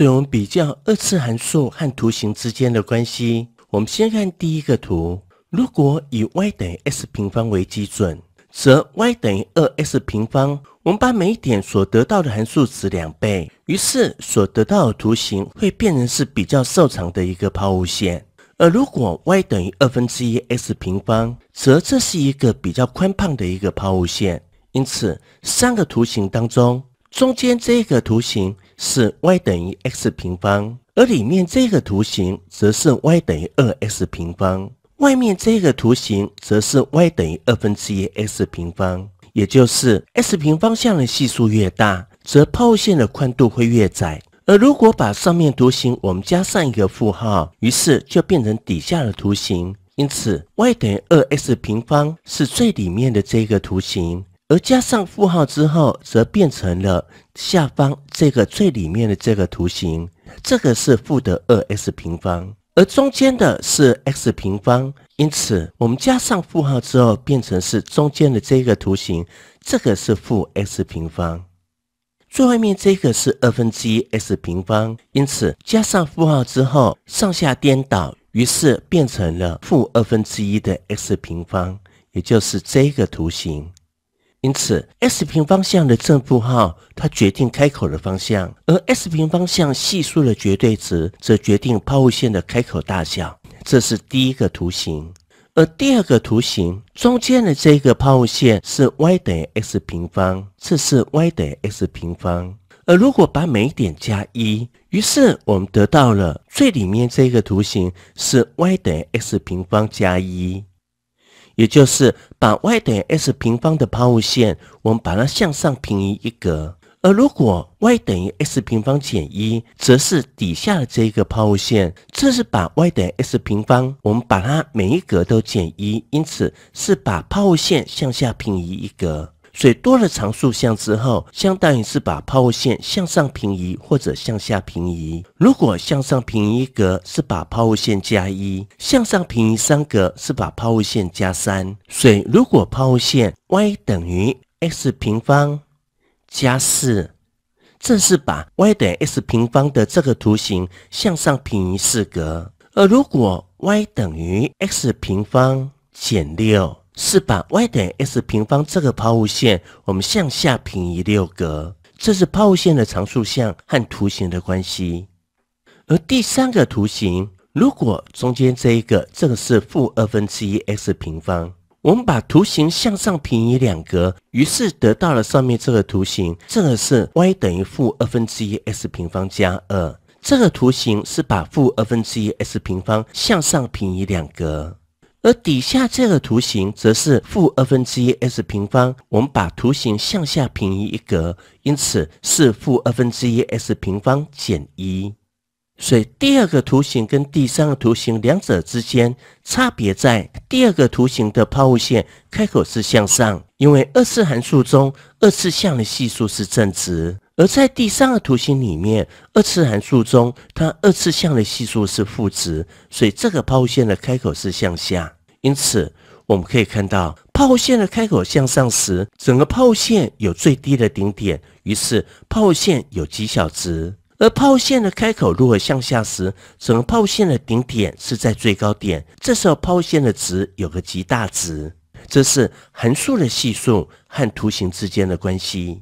所以我们比较二次函数和图形之间的关系。我们先看第一个图，如果以 y 等于 s 平方为基准，则 y 等于二 s 平方，我们把每一点所得到的函数值两倍，于是所得到的图形会变成是比较瘦长的一个抛物线。而如果 y 等于二分之一 s 平方，则这是一个比较宽胖的一个抛物线。因此，三个图形当中，中间这个图形。是 y 等于 x 平方，而里面这个图形则是 y 等于二 x 平方，外面这个图形则是 y 等于二分之一 x 平方，也就是 x 平方向的系数越大，则抛物线的宽度会越窄。而如果把上面图形我们加上一个负号，于是就变成底下的图形。因此，y 等于二 x 平方是最里面的这个图形。而加上负号之后，则变成了下方这个最里面的这个图形，这个是负的二 x 平方，而中间的是 x 平方，因此我们加上负号之后，变成是中间的这个图形，这个是负 x 平方，最外面这个是二分之一 x 平方，因此加上负号之后，上下颠倒，于是变成了负二分之一的 x 平方，也就是这个图形。因此，s 平方向的正负号，它决定开口的方向，而 s 平方向系数的绝对值，则决定抛物线的开口大小。这是第一个图形，而第二个图形中间的这个抛物线是 y 等于 x 平方，这是 y 等于 x 平方。而如果把每一点加一，于是我们得到了最里面这个图形是 y 等于 x 平方加一。也就是把 y 等于 s 平方的抛物线，我们把它向上平移一格。而如果 y 等于 s 平方减一，则是底下的这一个抛物线。这是把 y 等于 s 平方，我们把它每一格都减一，因此是把抛物线向下平移一格。水多了常数项之后，相当于是把抛物线向上平移或者向下平移。如果向上平移一格，是把抛物线加一；向上平移三格，是把抛物线加三。水如果抛物线 y 等于 x 平方加四，正是把 y 等于 x 平方的这个图形向上平移四格。而如果 y 等于 x 平方减六。是把 y 等于 x 平方这个抛物线，我们向下平移六格，这是抛物线的常数项和图形的关系。而第三个图形，如果中间这一个这个是负二分之一 x 平方，我们把图形向上平移两格，于是得到了上面这个图形，这个是 y 等于负二分之一 x 平方加二。这个图形是把负二分之一 x 平方向上平移两格。而底下这个图形则是负二分之一 s 平方，我们把图形向下平移一格，因此是负二分之一 s 平方减一。所以第二个图形跟第三个图形两者之间差别在第二个图形的抛物线开口是向上，因为二次函数中二次项的系数是正值。而在第三个图形里面，二次函数中，它二次项的系数是负值，所以这个抛物线的开口是向下。因此，我们可以看到，抛物线的开口向上时，整个抛物线有最低的顶点，于是抛物线有极小值；而抛物线的开口如果向下时，整个抛物线的顶点是在最高点，这时候抛物线的值有个极大值。这是函数的系数和图形之间的关系。